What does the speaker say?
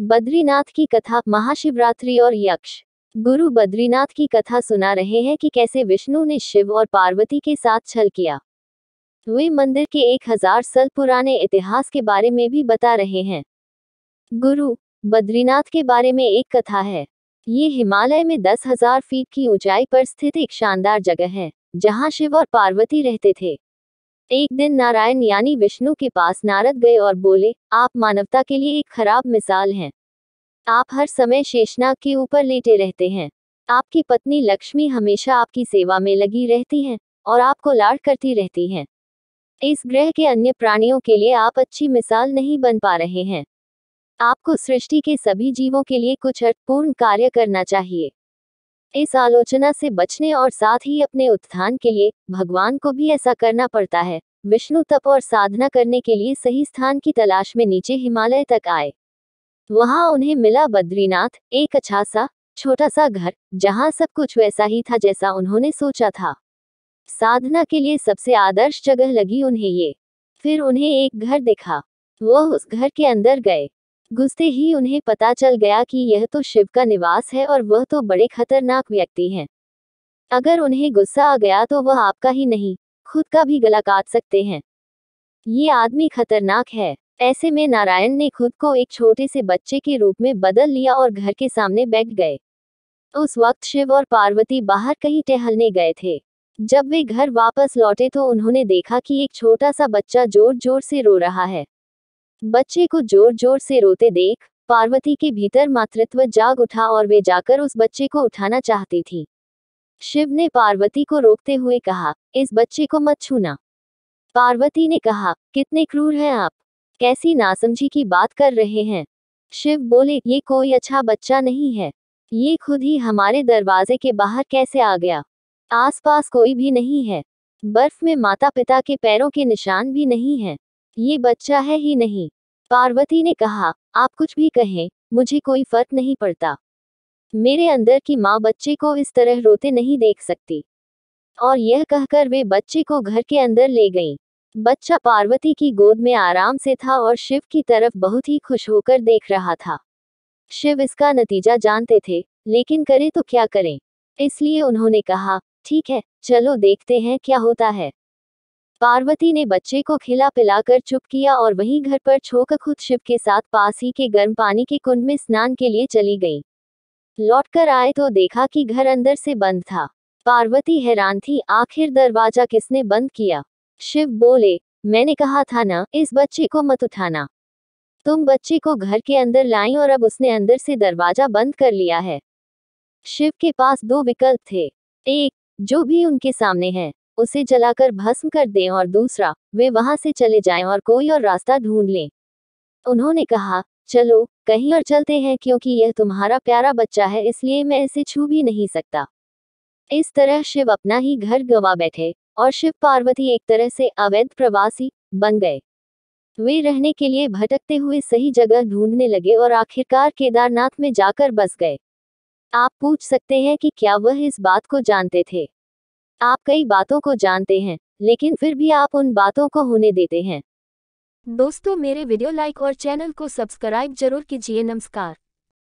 बद्रीनाथ की कथा महाशिवरात्रि और यक्ष गुरु बद्रीनाथ की कथा सुना रहे हैं कि कैसे विष्णु ने शिव और पार्वती के साथ छल किया वे मंदिर के एक हजार साल पुराने इतिहास के बारे में भी बता रहे हैं गुरु बद्रीनाथ के बारे में एक कथा है ये हिमालय में दस हजार फीट की ऊंचाई पर स्थित एक शानदार जगह है जहाँ शिव और पार्वती रहते थे एक दिन नारायण यानी विष्णु के पास नारद गए और बोले आप मानवता के लिए एक खराब मिसाल हैं आप हर समय शेषनाग के ऊपर लेटे रहते हैं आपकी पत्नी लक्ष्मी हमेशा आपकी सेवा में लगी रहती हैं और आपको लाड करती रहती हैं इस ग्रह के अन्य प्राणियों के लिए आप अच्छी मिसाल नहीं बन पा रहे हैं आपको सृष्टि के सभी जीवों के लिए कुछ अर्थपूर्ण कार्य करना चाहिए इस आलोचना से बचने और साथ ही अपने उत्थान के लिए भगवान को भी ऐसा करना पड़ता है विष्णु तप और साधना करने के लिए सही स्थान की तलाश में नीचे हिमालय तक आए वहां उन्हें मिला बद्रीनाथ एक अच्छा सा छोटा सा घर जहां सब कुछ वैसा ही था जैसा उन्होंने सोचा था साधना के लिए सबसे आदर्श जगह लगी उन्हें ये फिर उन्हें एक घर दिखा वह उस घर के अंदर गए घुसते ही उन्हें पता चल गया कि यह तो शिव का निवास है और वह तो बड़े खतरनाक व्यक्ति हैं अगर उन्हें गुस्सा आ गया तो वह आपका ही नहीं खुद का भी गला काट सकते हैं ये आदमी खतरनाक है ऐसे में नारायण ने खुद को एक छोटे से बच्चे के रूप में बदल लिया और घर के सामने बैठ गए उस वक्त शिव और पार्वती बाहर कहीं टहलने गए थे जब वे घर वापस लौटे तो उन्होंने देखा कि एक छोटा सा बच्चा जोर जोर से रो रहा है बच्चे को जोर जोर से रोते देख पार्वती के भीतर मातृत्व जाग उठा और वे जाकर उस बच्चे को उठाना चाहती थी शिव ने पार्वती को रोकते हुए कहा इस बच्चे को मत छूना पार्वती ने कहा कितने क्रूर हैं आप कैसी नासमझी की बात कर रहे हैं शिव बोले ये कोई अच्छा बच्चा नहीं है ये खुद ही हमारे दरवाजे के बाहर कैसे आ गया आसपास कोई भी नहीं है बर्फ में माता पिता के पैरों के निशान भी नहीं है ये बच्चा है ही नहीं पार्वती ने कहा आप कुछ भी कहें मुझे कोई फर्क नहीं पड़ता मेरे अंदर की माँ बच्चे को इस तरह रोते नहीं देख सकती और यह कहकर वे बच्चे को घर के अंदर ले गईं। बच्चा पार्वती की गोद में आराम से था और शिव की तरफ बहुत ही खुश होकर देख रहा था शिव इसका नतीजा जानते थे लेकिन करे तो क्या करें इसलिए उन्होंने कहा ठीक है चलो देखते हैं क्या होता है पार्वती ने बच्चे को खिला पिलाकर चुप किया और वहीं घर पर छोकर खुद शिव के साथ पास ही के गर्म पानी के कुंड में स्नान के लिए चली गई लौटकर आए तो देखा कि घर अंदर से बंद था पार्वती हैरान थी आखिर दरवाजा किसने बंद किया शिव बोले मैंने कहा था ना इस बच्चे को मत उठाना तुम बच्चे को घर के अंदर लाई और अब उसने अंदर से दरवाजा बंद कर लिया है शिव के पास दो विकल्प थे एक जो भी उनके सामने है उसे जलाकर भस्म कर दें और दूसरा वे वहां से चले जाएं और कोई और रास्ता ढूंढ लें उन्होंने कहा चलो कहीं और चलते हैं क्योंकि यह तुम्हारा प्यारा बच्चा है इसलिए मैं इसे छू भी नहीं सकता इस तरह शिव अपना ही घर गंवा बैठे और शिव पार्वती एक तरह से अवैध प्रवासी बन गए वे रहने के लिए भटकते हुए सही जगह ढूंढने लगे और आखिरकार केदारनाथ में जाकर बस गए आप पूछ सकते हैं कि क्या वह इस बात को जानते थे आप कई बातों को जानते हैं लेकिन फिर भी आप उन बातों को होने देते हैं दोस्तों मेरे वीडियो लाइक और चैनल को सब्सक्राइब जरूर कीजिए नमस्कार